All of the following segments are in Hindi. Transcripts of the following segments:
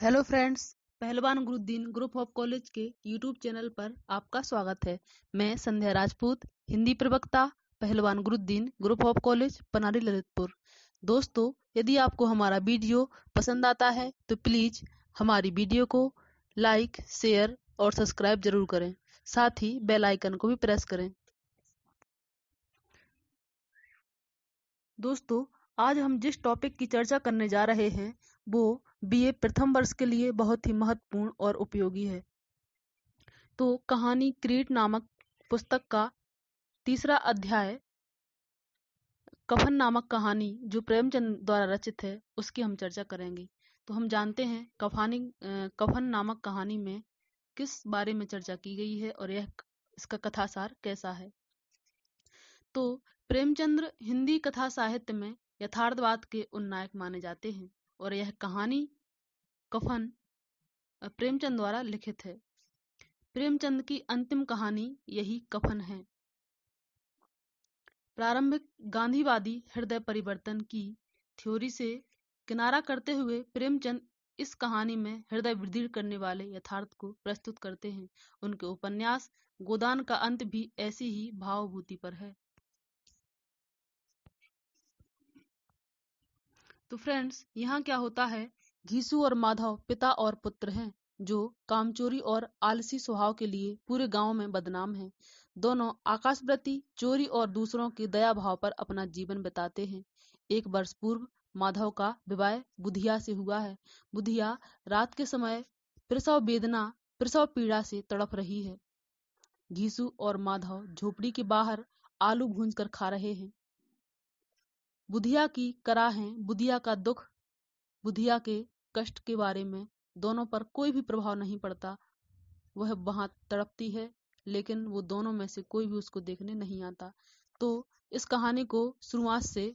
Hello friends Pahalwan Guruddin group of college के यूट्यूब चैनल पर आपका स्वागत है मैं संध्या राजपूत हिंदी प्रवक्ता Pahalwan Guruddin group of college Panari Lalitpur दोस्तों यदि आपको हमारा वीडियो पसंद आता है तो प्लीज़ हमारी वीडियो को लाइक शेयर और सब्सक्राइब जरूर करें साथ ही बेल आइकन को भी प्रेस करें दोस्तों आज हम जिस टॉपिक की चर्चा करने जा रहे हैं वो बीए प्रथम वर्ष के लिए बहुत ही महत्वपूर्ण और उपयोगी है तो कहानी क्रीट नामक पुस्तक का तीसरा अध्याय कफन नामक कहानी जो प्रेमचंद द्वारा रचित है उसकी हम चर्चा करेंगे तो हम जानते हैं कफानी कफन नामक कहानी में किस बारे में चर्चा की गई है और यह इसका कथासार कैसा है तो प्रेमचंद्र हिंदी कथा साहित्य में यथार्थवाद के उन्नायक माने जाते हैं और यह कहानी कफन प्रेमचंद द्वारा लिखित है प्रेमचंद की अंतिम कहानी यही कफन है प्रारंभिक गांधीवादी हृदय परिवर्तन की थ्योरी से किनारा करते हुए प्रेमचंद इस कहानी में हृदय वृद्धि करने वाले यथार्थ को प्रस्तुत करते हैं उनके उपन्यास गोदान का अंत भी ऐसी ही भावभूति पर है तो फ्रेंड्स यहाँ क्या होता है घीसू और माधव पिता और पुत्र हैं जो कामचोरी और आलसी स्वभाव के लिए पूरे गांव में बदनाम हैं। दोनों आकाशव्रति चोरी और दूसरों के दया भाव पर अपना जीवन बिताते हैं एक वर्ष पूर्व माधव का विवाह बुधिया से हुआ है बुधिया रात के समय प्रसव वेदना प्रसव पीड़ा से तड़प रही है घीसू और माधव झोपड़ी के बाहर आलू भूंज कर खा रहे हैं बुधिया की है बुधिया का दुख बुधिया के कष्ट के बारे में दोनों पर कोई भी प्रभाव नहीं पड़ता वह वहां तड़पती है लेकिन वो दोनों में से कोई भी उसको देखने नहीं आता तो इस कहानी को शुरुआत से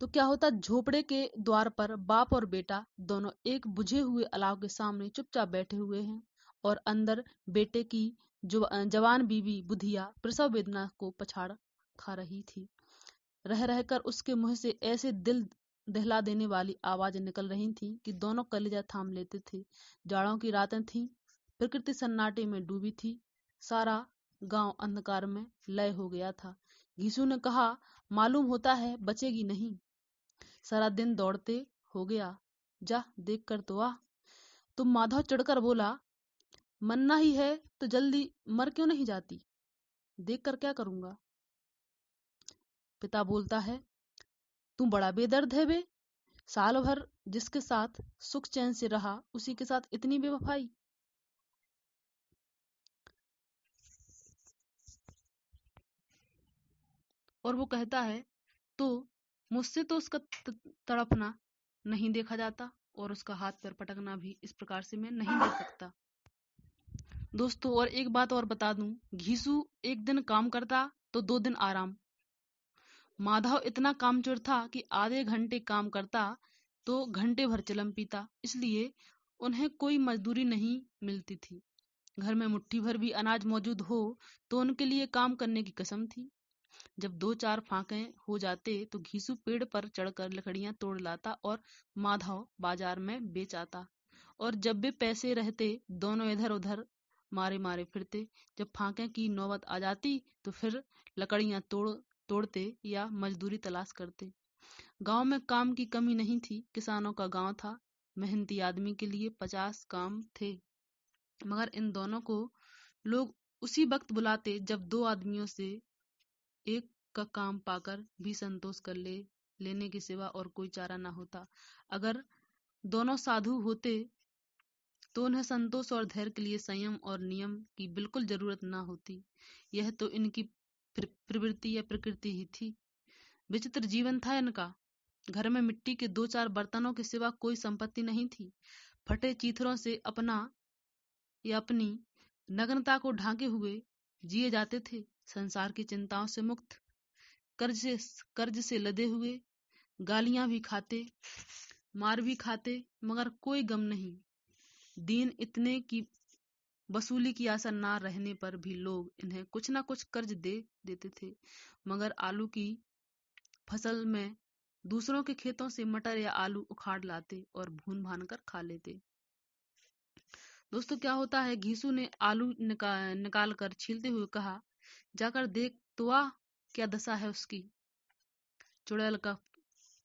तो क्या होता झोपड़े के द्वार पर बाप और बेटा दोनों एक बुझे हुए अलाव के सामने चुपचाप बैठे हुए हैं और अंदर बेटे की जो जवान बीवी बुधिया प्रसव वेदना को पछाड़ खा रही थी रह रहकर उसके मुंह से ऐसे दिल दहला देने वाली आवाज निकल रही थी कि दोनों कलेजा थाम लेते थे जाड़ों की रातें थी प्रकृति सन्नाटे में डूबी थी सारा गांव अंधकार में लय हो गया था घीसू ने कहा मालूम होता है बचेगी नहीं सारा दिन दौड़ते हो गया जा देख कर तो आ तुम माधव चढ़कर बोला मरना ही है तो जल्दी मर क्यों नहीं जाती देख कर क्या करूंगा पिता बोलता है तू बड़ा बेदर्द है बे साल भर जिसके साथ सुख चैन से रहा उसी के साथ इतनी बेवफाई और वो कहता है तो मुझसे तो उसका तड़पना नहीं देखा जाता और उसका हाथ पर पटकना भी इस प्रकार से मैं नहीं देख सकता दोस्तों और एक बात और बता दूं घीसू एक दिन काम करता तो दो दिन आराम माधव इतना कामचोर था कि आधे घंटे काम करता तो घंटे भर चलम पीता इसलिए उन्हें कोई मजदूरी नहीं मिलती थी घर में मुट्ठी भर भी अनाज मौजूद हो तो उनके लिए काम करने की कसम थी जब दो चार फांके हो जाते तो घीसू पेड़ पर चढ़कर लकड़ियां तोड़ लाता और माधव बाजार में बेच आता और जब भी पैसे रहते दोनों इधर उधर मारे मारे फिरते जब फांके की नौबत आ जाती तो फिर लकड़ियां तोड़ तोड़ते या मजदूरी तलाश करते गांव में काम की कमी नहीं थी किसानों का गांव था मेहनती आदमी के लिए पचास काम थे मगर इन दोनों को लोग उसी वक्त बुलाते जब दो आदमियों से एक का काम पाकर भी संतोष कर ले लेने के सिवा और कोई चारा ना होता अगर दोनों साधु होते तो उन्हें संतोष और धैर्य के लिए संयम और नियम की बिल्कुल जरूरत ना होती यह तो इनकी प्रवृत्ति या प्रकृति ही थी विचित्र जीवन था इनका घर में मिट्टी के दो चार बर्तनों के सिवा कोई संपत्ति नहीं थी फटे चीथरों से अपना या अपनी नग्नता को ढांके हुए जिए जाते थे संसार की चिंताओं से मुक्त कर्ज से कर्ज से लदे हुए गालियां भी खाते मार भी खाते मगर कोई गम नहीं दीन इतने की वसूली की आशा ना रहने पर भी लोग इन्हें कुछ ना कुछ कर्ज दे देते थे मगर आलू की फसल में दूसरों के खेतों से मटर या आलू उखाड़ लाते और भून भान कर खा लेते दोस्तों क्या होता है घीसू ने आलू निका, निकाल कर छीलते हुए कहा जाकर देख तो आ क्या दशा है उसकी चुड़ैल का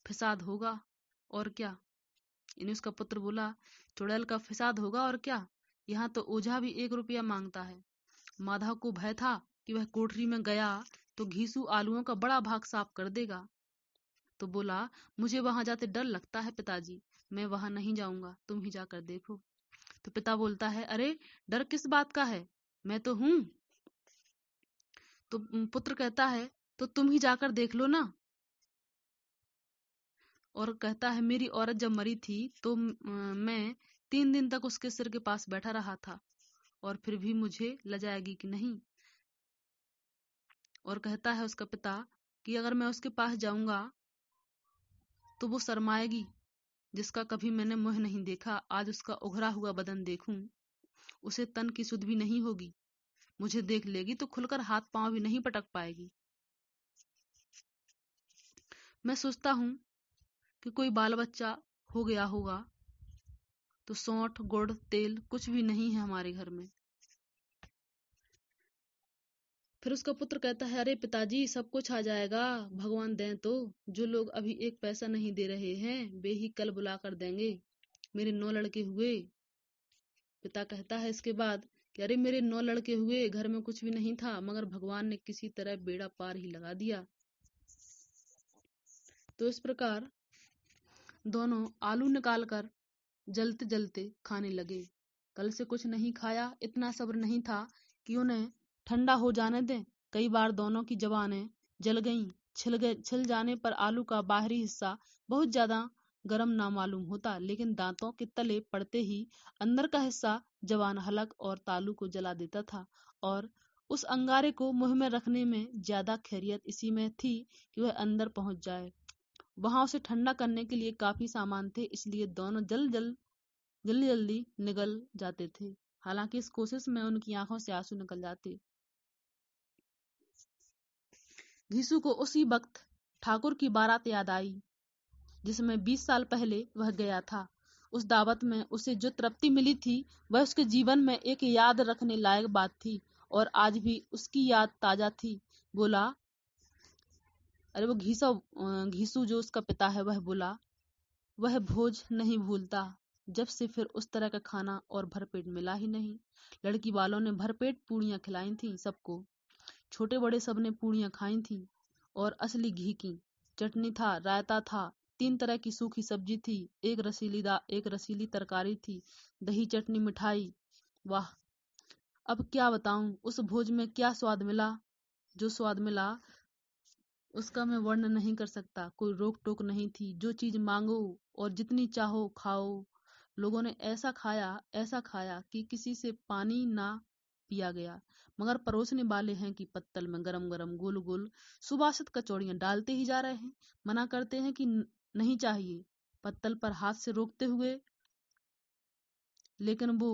फिसाद होगा और क्या इन्हें उसका पुत्र बोला चुड़ैल का फिसाद होगा और क्या यहाँ तो ओझा भी एक रुपया मांगता है माधव को भय था कि वह कोठरी में गया तो घीसू आलुओं का बड़ा भाग साफ कर देगा तो बोला मुझे वहां जाते डर लगता है पिताजी मैं वहां नहीं जाऊंगा तुम ही जाकर देखो तो पिता बोलता है अरे डर किस बात का है मैं तो हूं तो पुत्र कहता है तो तुम ही जाकर देख लो ना और कहता है मेरी औरत जब मरी थी तो मैं तीन दिन तक उसके सिर के पास बैठा रहा था और फिर भी मुझे लजाएगी कि नहीं और कहता है उसका पिता कि अगर मैं उसके पास जाऊंगा तो वो शरमाएगी जिसका कभी मैंने मुंह नहीं देखा आज उसका उघरा हुआ बदन देखूं उसे तन की सुध भी नहीं होगी मुझे देख लेगी तो खुलकर हाथ पांव भी नहीं पटक पाएगी मैं सोचता हूं कि कोई बाल बच्चा हो गया होगा तो सौठ गुड़ तेल कुछ भी नहीं है हमारे घर में फिर उसका पुत्र कहता है अरे पिताजी सब कुछ आ जाएगा भगवान दें तो जो लोग अभी एक पैसा नहीं दे रहे हैं वे ही कल बुला कर देंगे मेरे नौ लड़के हुए पिता कहता है इसके बाद कि अरे मेरे नौ लड़के हुए घर में कुछ भी नहीं था मगर भगवान ने किसी तरह बेड़ा पार ही लगा दिया तो इस प्रकार दोनों आलू निकालकर जलते जलते खाने लगे कल से कुछ नहीं खाया इतना सब्र नहीं था कि उन्हें ठंडा हो जाने दें कई बार दोनों की जबानें जल गईं छिल गए छिल जाने पर आलू का बाहरी हिस्सा बहुत ज्यादा गर्म ना मालूम होता लेकिन दांतों के तले पड़ते ही अंदर का हिस्सा जवान हलक और तालू को जला देता था और उस अंगारे को मुंह में रखने में ज्यादा खैरियत इसी में थी कि वह अंदर पहुंच जाए वहां उसे ठंडा करने के लिए काफी सामान थे इसलिए दोनों जल जल जल्दी जल्दी निकल जाते थे हालांकि इस कोशिश में उनकी आंखों से आंसू निकल जाते घीसू को उसी वक्त ठाकुर की बारात याद आई जिसमें बीस साल पहले वह गया था उस दावत में उसे जो तृप्ति मिली थी वह उसके जीवन में एक याद रखने लायक बात थी और आज भी उसकी याद ताजा थी बोला अरे वो घीसा घीसू जो उसका पिता है वह बोला वह भोज नहीं भूलता जब से फिर उस तरह का खाना और भरपेट मिला ही नहीं लड़की वालों ने भरपेट पूड़ियाँ खिलाई थी सबको छोटे बड़े सब ने पूड़ियाँ खाई थी और असली घी की चटनी था रायता था तीन तरह की सूखी सब्जी थी एक रसीली दा एक रसीली तरकारी थी दही चटनी मिठाई वाह अब क्या बताऊं उस भोज में क्या स्वाद मिला जो स्वाद मिला उसका मैं वर्णन नहीं कर सकता कोई रोक टोक नहीं थी जो चीज मांगो और जितनी चाहो खाओ लोगों ने ऐसा खाया ऐसा खाया कि किसी से पानी ना पिया गया मगर परोसने वाले हैं कि पत्तल में गरम गरम गोल गोल सुबाशत कचौड़ियां डालते ही जा रहे हैं मना करते हैं कि नहीं चाहिए पत्तल पर हाथ से रोकते हुए लेकिन वो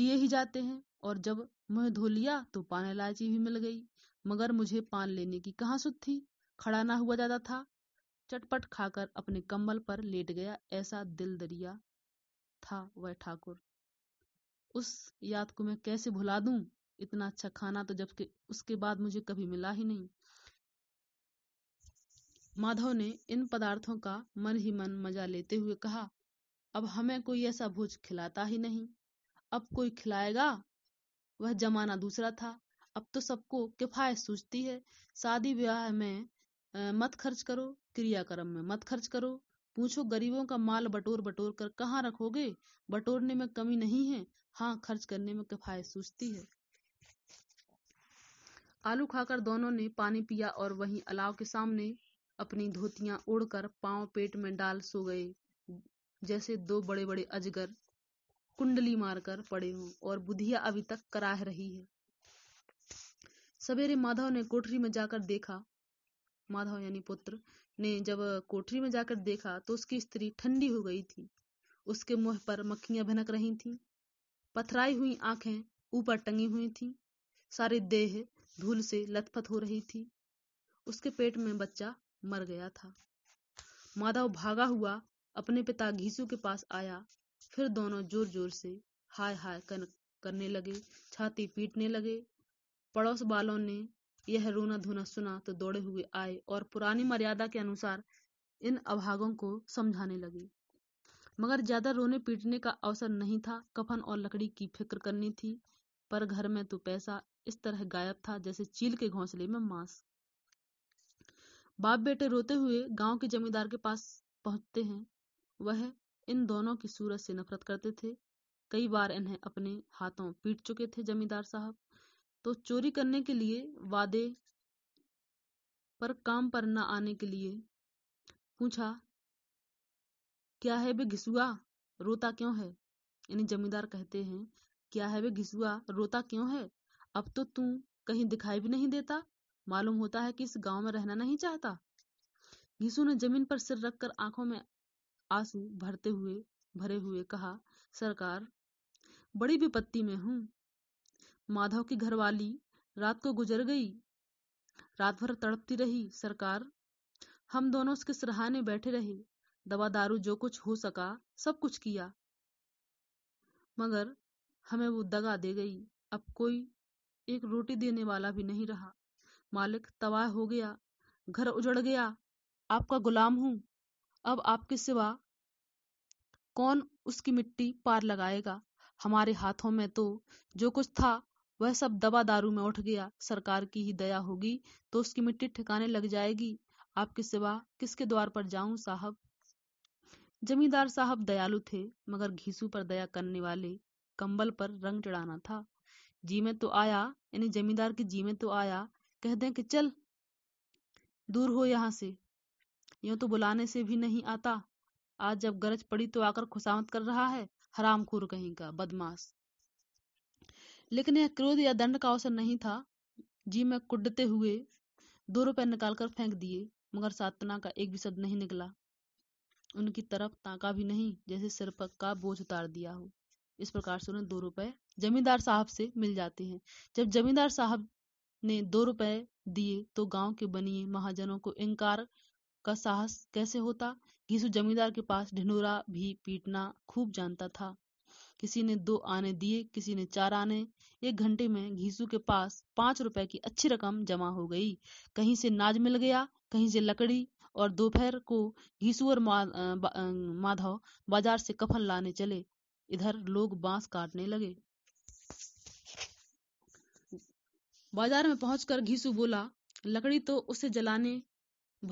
दिए ही जाते हैं और जब मुंह धो लिया तो पान इलायची भी मिल गई मगर मुझे पान लेने की कहाँ सुध थी खड़ा ना हुआ जाता था चटपट खाकर अपने कम्बल पर लेट गया ऐसा दिल दरिया था वह ठाकुर उस याद को मैं कैसे भुला दूं इतना अच्छा खाना तो जबकि उसके बाद मुझे कभी मिला ही नहीं माधव ने इन पदार्थों का मन ही मन मजा लेते हुए कहा अब हमें कोई ऐसा भोज खिलाता ही नहीं अब कोई खिलाएगा वह जमाना दूसरा था अब तो सबको किफ़ायत सूझती है शादी विवाह में मत खर्च करो क्रियाक्रम में मत खर्च करो पूछो गरीबों का माल बटोर बटोर कर कहाँ रखोगे बटोरने में कमी नहीं है हाँ खर्च करने में किफायत सूझती है आलू खाकर दोनों ने पानी पिया और वहीं अलाव के सामने अपनी धोतियां उड़कर पांव पेट में डाल सो गए जैसे दो बड़े बड़े अजगर कुंडली मारकर पड़े हों और बुधिया अभी तक कराह रही है सवेरे माधव ने कोठरी में जाकर देखा माधव यानी पुत्र ने जब कोठरी में जाकर देखा तो उसकी स्त्री ठंडी हो गई थी उसके मुंह पर मक्खियां भनक रही थीं पथराई हुई आंखें ऊपर टंगी हुई थीं सारे देह धूल से लथपथ हो रही थी उसके पेट में बच्चा मर गया था माधव भागा हुआ अपने पिता घीसू के पास आया फिर दोनों जोर जोर से हाय हाय करने लगे छाती पीटने लगे पड़ोस वालों ने यह रोना धोना सुना तो दौड़े हुए आए और पुरानी मर्यादा के अनुसार इन अभागों को समझाने लगे मगर ज्यादा रोने पीटने का अवसर नहीं था कफन और लकड़ी की फिक्र करनी थी पर घर में तो पैसा इस तरह गायब था जैसे चील के घोंसले में मांस बाप बेटे रोते हुए गांव के जमींदार के पास पहुंचते हैं वह इन दोनों की सूरत से नफरत करते थे कई बार इन्हें अपने हाथों पीट चुके थे जमींदार साहब तो चोरी करने के लिए वादे पर काम पर न आने के लिए पूछा क्या है बे घिसुआ रोता क्यों है यानी जमींदार कहते हैं क्या है बे घिसुआ रोता क्यों है अब तो तू कहीं दिखाई भी नहीं देता मालूम होता है कि इस गांव में रहना नहीं चाहता घिसू ने जमीन पर सिर रखकर आंखों में आंसू भरते हुए भरे हुए कहा सरकार बड़ी विपत्ति में हूं माधव की घरवाली रात को गुजर गई रात भर तड़पती रही सरकार हम दोनों उसके सराहाने बैठे रहे दवा दारू जो कुछ हो सका सब कुछ किया मगर हमें वो दगा दे गई अब कोई एक रोटी देने वाला भी नहीं रहा मालिक तबाह हो गया घर उजड़ गया आपका गुलाम हूं अब आपके सिवा कौन उसकी मिट्टी पार लगाएगा हमारे हाथों में तो जो कुछ था वह सब दवा दारू में उठ गया सरकार की ही दया होगी तो उसकी मिट्टी ठिकाने लग जाएगी आपके सिवा किसके द्वार पर जाऊं साहब जमींदार साहब दयालु थे मगर घीसू पर दया करने वाले कंबल पर रंग चढ़ाना था जी में तो आया यानी जमींदार की जी में तो आया कह दें कि चल दूर हो यहां से यूं तो बुलाने से भी नहीं आता आज जब गरज पड़ी तो आकर खुशामत कर रहा है हराम खूर कहीं का बदमाश लेकिन यह क्रोध या दंड का अवसर नहीं था जी मैं कुडते हुए दो रुपए निकालकर फेंक दिए मगर सातना का एक भी शब्द नहीं निकला उनकी तरफ ताका भी नहीं जैसे सिर पर का बोझ उतार दिया हो इस प्रकार से उन्हें दो रुपए जमींदार साहब से मिल जाते हैं जब जमींदार साहब ने दो रुपए दिए तो गांव के बनिए महाजनों को इनकार का साहस कैसे होता घीसु जमींदार के पास ढिंडोरा भी पीटना खूब जानता था किसी ने दो आने दिए किसी ने चार आने एक घंटे में घीसू के पास पांच रुपए की अच्छी रकम जमा हो गई कहीं से नाज मिल गया कहीं से लकड़ी और दोपहर को घीसू और माधव बाजार से कफन लाने चले इधर लोग बांस काटने लगे बाजार में पहुंचकर घीसू बोला लकड़ी तो उसे जलाने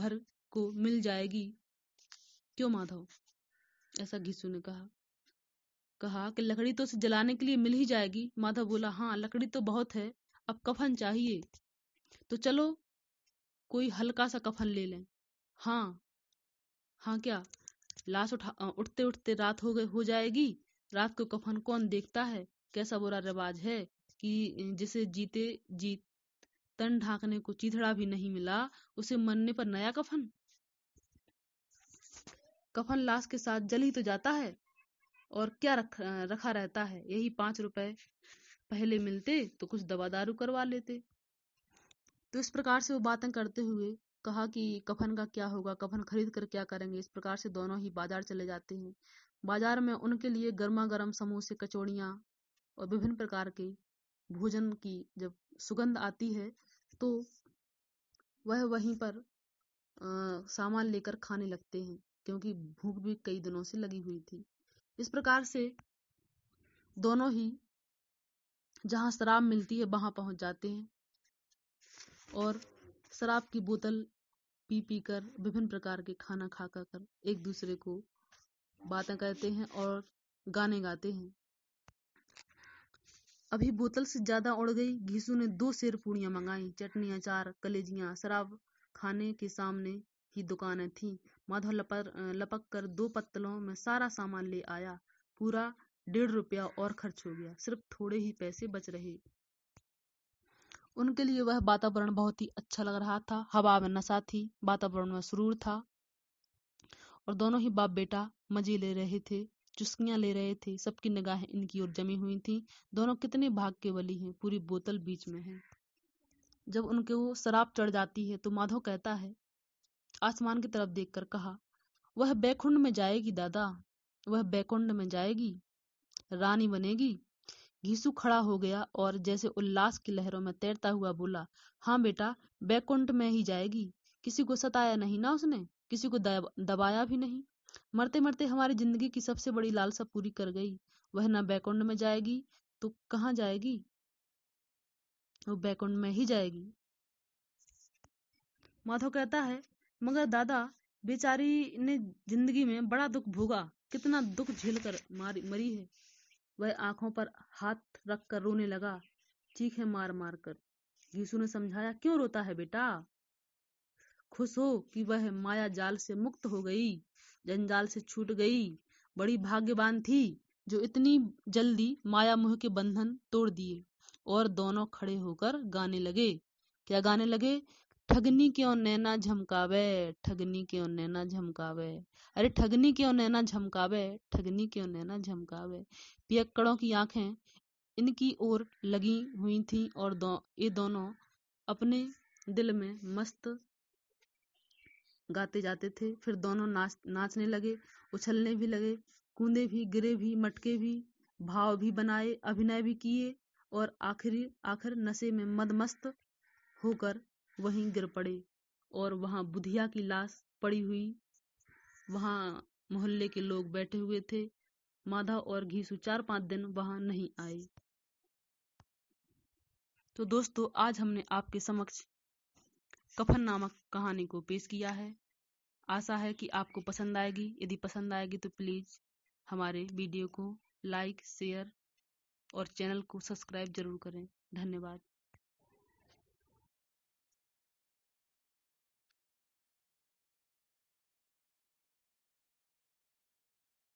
भर को मिल जाएगी क्यों माधव ऐसा घीसू ने कहा कहा कि लकड़ी तो उसे जलाने के लिए मिल ही जाएगी माधव बोला हाँ लकड़ी तो बहुत है अब कफन चाहिए तो चलो कोई हल्का सा कफन ले लें हाँ हाँ क्या लाश उठा उठते उठते रात हो गए हो जाएगी रात को कफन कौन देखता है कैसा बुरा रिवाज है कि जिसे जीते जीत तन ढांकने को चीथड़ा भी नहीं मिला उसे मरने पर नया कफन कफन लाश के साथ जल ही तो जाता है और क्या रख रखा रहता है यही पांच रुपए पहले मिलते तो कुछ दवा दारू करवा लेते तो इस प्रकार से वो बातें करते हुए कहा कि कफन का क्या होगा कफन खरीद कर क्या करेंगे इस प्रकार से दोनों ही बाजार चले जाते हैं बाजार में उनके लिए गर्मा गर्म समोसे कचौड़ियाँ और विभिन्न प्रकार के भोजन की जब सुगंध आती है तो वह वहीं पर सामान लेकर खाने लगते हैं क्योंकि भूख भी कई दिनों से लगी हुई थी इस प्रकार से दोनों ही जहां शराब मिलती है वहां पहुंच जाते हैं और शराब की बोतल पी पी कर विभिन्न प्रकार के खाना खा खा कर एक दूसरे को बातें करते हैं और गाने गाते हैं अभी बोतल से ज़्यादा उड़ गई घीसू ने दो शेर पूड़ियाँ मंगाई चटनी अचार कलेजियाँ शराब खाने के सामने ही दुकानें थीं माधव लपर लपक कर दो पत्तलों में सारा सामान ले आया पूरा डेढ़ रुपया और खर्च हो गया सिर्फ थोड़े ही पैसे बच रहे उनके लिए वह वातावरण बहुत ही अच्छा लग रहा था हवा में नशा थी वातावरण में सुरूर था और दोनों ही बाप बेटा मजे ले रहे थे चुस्कियां ले रहे थे सबकी निगाहें इनकी ओर जमी हुई थी दोनों कितने भाग के बली हैं पूरी बोतल बीच में है जब उनके वो शराब चढ़ जाती है तो माधव कहता है आसमान की तरफ देखकर कहा वह बैकुंड में जाएगी दादा वह बैकुंड में जाएगी रानी बनेगी घीसु खड़ा हो गया और जैसे उल्लास की लहरों में तैरता हुआ बोला हाँ बेटा बैकुंठ में ही जाएगी किसी को सताया नहीं ना उसने किसी को दबाया भी नहीं मरते मरते हमारी जिंदगी की सबसे बड़ी लालसा पूरी कर गई वह ना बैकुंड में जाएगी तो कहाँ जाएगी वो बैकुंड में ही जाएगी माधव कहता है मगर दादा बेचारी ने जिंदगी में बड़ा दुख भोगा कितना दुख झेल कर मारी मरी है वह आंखों पर हाथ रख कर रोने लगा चीखे मार मार कर यीशु ने समझाया क्यों रोता है बेटा खुश हो कि वह माया जाल से मुक्त हो गई जंजाल से छूट गई बड़ी भाग्यवान थी जो इतनी जल्दी माया मोह के बंधन तोड़ दिए और दोनों खड़े होकर गाने लगे क्या गाने लगे ठगनी क्यों नैना झमकावे ठगनी क्यों नैना झमकावे अरे ठगनी क्यों नैना झमकावे ठगनी क्यों नैना झमकावे पियक्कड़ों की आंखें इनकी ओर लगी हुई थी और दो, ये दोनों अपने दिल में मस्त गाते जाते थे फिर दोनों नाच नाचने लगे उछलने भी लगे कूदे भी गिरे भी मटके भी भाव भी बनाए अभिनय भी किए और आखिरी आखिर नशे में मदमस्त होकर वहीं गिर पड़े और वहां बुधिया की लाश पड़ी हुई वहां मोहल्ले के लोग बैठे हुए थे माधव और घीसू चार पांच दिन वहां नहीं आए तो दोस्तों आज हमने आपके समक्ष कफन नामक कहानी को पेश किया है आशा है कि आपको पसंद आएगी यदि पसंद आएगी तो प्लीज़ हमारे वीडियो को लाइक शेयर और चैनल को सब्सक्राइब जरूर करें धन्यवाद